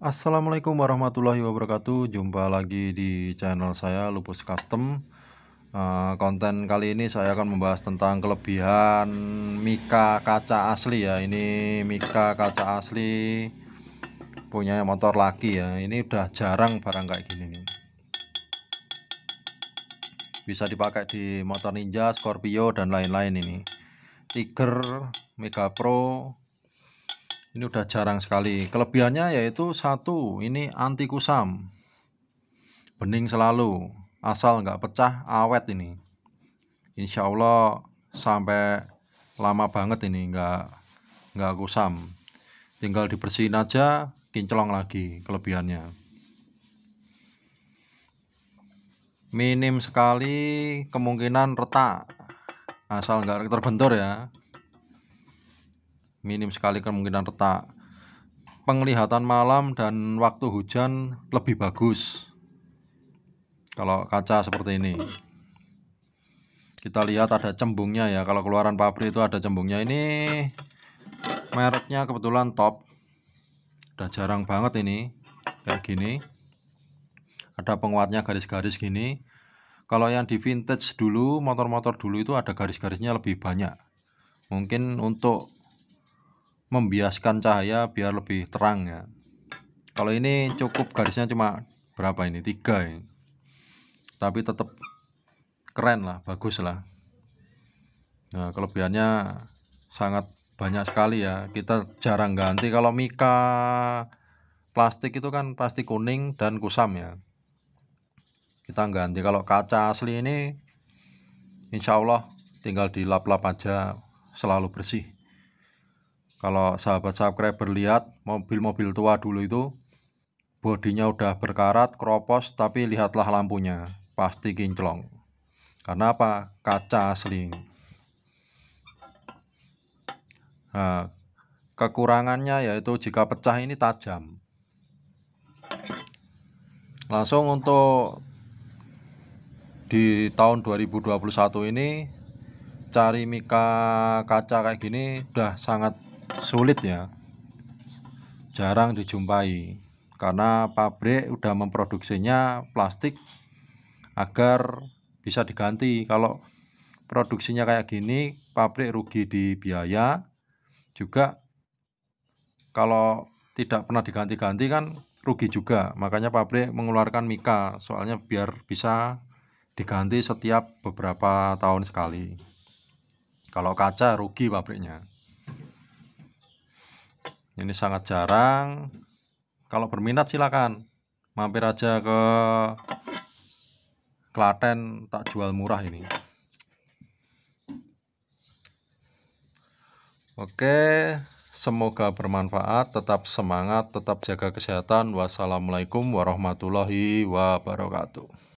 Assalamualaikum warahmatullahi wabarakatuh Jumpa lagi di channel saya Lupus Custom uh, Konten kali ini saya akan membahas tentang kelebihan Mika kaca asli ya Ini Mika kaca asli Punya motor laki ya Ini udah jarang barang kayak gini nih Bisa dipakai di motor Ninja, Scorpio dan lain-lain ini Tiger, Mega Pro, ini udah jarang sekali. Kelebihannya yaitu satu, ini anti kusam. Bening selalu, asal nggak pecah awet ini. Insya Allah sampai lama banget ini nggak nggak kusam. Tinggal dibersihin aja, kinclong lagi kelebihannya. Minim sekali kemungkinan retak, asal nggak terbentur ya minim sekali kemungkinan retak. Penglihatan malam dan waktu hujan lebih bagus. Kalau kaca seperti ini. Kita lihat ada cembungnya ya. Kalau keluaran pabrik itu ada cembungnya. Ini mereknya kebetulan top. Udah jarang banget ini kayak gini. Ada penguatnya garis-garis gini. Kalau yang di vintage dulu, motor-motor dulu itu ada garis-garisnya lebih banyak. Mungkin untuk membiaskan cahaya biar lebih terang ya kalau ini cukup garisnya cuma berapa ini tiga ini. tapi tetap keren lah bagus lah nah kelebihannya sangat banyak sekali ya kita jarang ganti kalau mika plastik itu kan pasti kuning dan kusam ya kita ganti kalau kaca asli ini insya Allah tinggal dilap-lap aja selalu bersih kalau sahabat subscriber lihat mobil-mobil tua dulu itu bodinya udah berkarat kropos tapi lihatlah lampunya pasti kinclong karena apa kaca asli nah, kekurangannya yaitu jika pecah ini tajam langsung untuk di tahun 2021 ini cari mika kaca kayak gini udah sangat sulit ya jarang dijumpai karena pabrik udah memproduksinya plastik agar bisa diganti kalau produksinya kayak gini pabrik rugi di biaya juga kalau tidak pernah diganti-ganti kan rugi juga makanya pabrik mengeluarkan mika soalnya biar bisa diganti setiap beberapa tahun sekali kalau kaca rugi pabriknya ini sangat jarang kalau berminat silakan mampir aja ke Klaten tak jual murah ini Oke semoga bermanfaat tetap semangat tetap jaga kesehatan wassalamualaikum warahmatullahi wabarakatuh